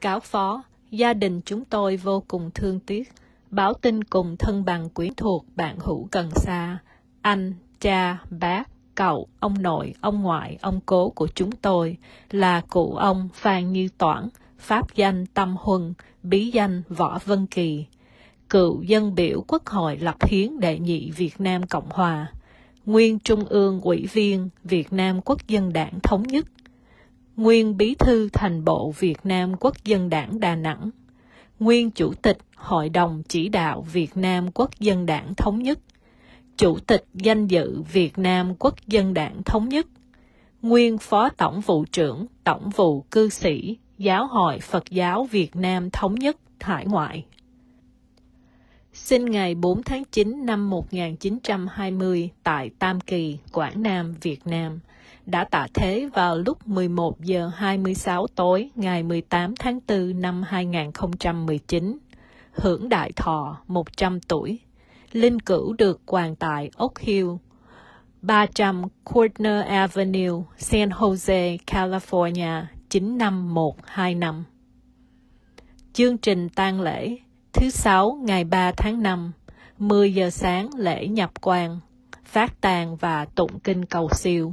cáo phó, gia đình chúng tôi vô cùng thương tiếc. Báo tin cùng thân bằng quyến thuộc bạn hữu gần xa, anh, cha, bác, cậu, ông nội, ông ngoại, ông cố của chúng tôi là cụ ông Phan Như Toản, pháp danh Tâm Huân, bí danh Võ Vân Kỳ, cựu dân biểu Quốc hội lập hiến đệ nhị Việt Nam Cộng Hòa, nguyên Trung ương ủy viên Việt Nam Quốc dân đảng Thống nhất – nguyên bí thư thành bộ Việt Nam Quốc dân đảng Đà Nẵng, nguyên chủ tịch Hội đồng chỉ đạo Việt Nam Quốc dân đảng Thống nhất, chủ tịch danh dự Việt Nam Quốc dân đảng Thống nhất, nguyên phó tổng vụ trưởng Tổng vụ cư sĩ Giáo hội Phật giáo Việt Nam Thống nhất Hải ngoại. Sinh ngày 4 tháng 9 năm 1920 tại Tam Kỳ, Quảng Nam, Việt Nam – đã tạ thế vào lúc 11 giờ 26 tối ngày 18 tháng 4 năm 2019, hưởng đại thọ 100 tuổi. Linh cửu được quàng tại Oak Hill, 300 Courtner Avenue, San Jose, California 95125. Chương trình tang lễ thứ sáu ngày 3 tháng 5, 10 giờ sáng lễ nhập quan, phát tang và tụng kinh cầu siêu.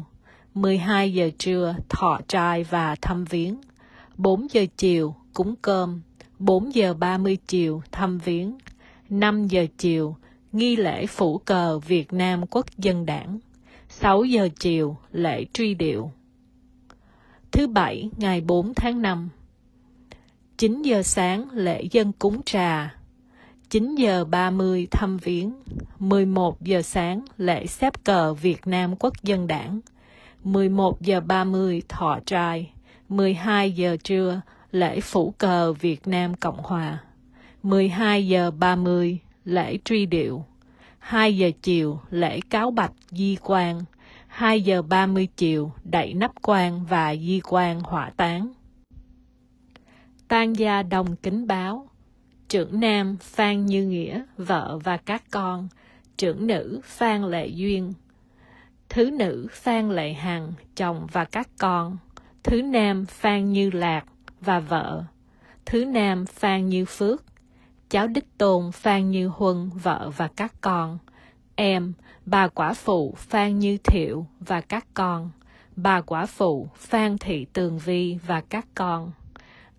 12 giờ trưa thọ trai và thăm viếng, 4 giờ chiều cúng cơm, 4 giờ 30 chiều thăm viếng, 5 giờ chiều nghi lễ phủ cờ Việt Nam Quốc dân đảng, 6 giờ chiều lễ truy điệu. Thứ bảy ngày 4 tháng 5 9 giờ sáng lễ dân cúng trà, 9 giờ 30 thăm viếng, 11 giờ sáng lễ xếp cờ Việt Nam Quốc dân đảng, 11 giờ 30 Thọ Trai, 12 giờ trưa lễ phủ cờ Việt Nam Cộng Hòa, 12 giờ 30 lễ truy điệu, 2 giờ chiều lễ cáo bạch di quan, 2 giờ 30 chiều đậy nắp quan và di quan hỏa táng. Tan gia đồng kính báo, trưởng nam Phan Như Nghĩa, vợ và các con, trưởng nữ Phan Lệ Duyên, thứ nữ Phan Lệ Hằng, chồng và các con, thứ nam Phan Như Lạc và vợ, thứ nam Phan Như Phước, cháu đích tôn Phan Như Huân, vợ và các con, em, bà quả phụ Phan Như Thiệu và các con, bà quả phụ Phan Thị Tường Vi và các con,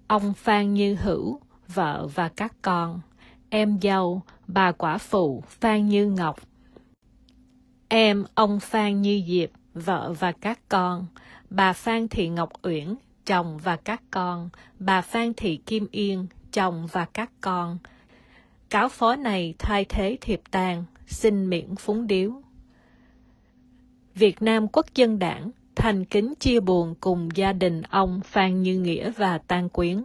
ông Phan Như Hữu, vợ và các con, em dâu, bà quả phụ Phan Như Ngọc Em ông Phan Như Diệp, vợ và các con, bà Phan Thị Ngọc Uyển, chồng và các con, bà Phan Thị Kim Yên, chồng và các con. Cáo phó này thay thế thiệp tang, xin miễn phúng điếu. Việt Nam Quốc dân đảng thành kính chia buồn cùng gia đình ông Phan Như Nghĩa và Tan Quyến.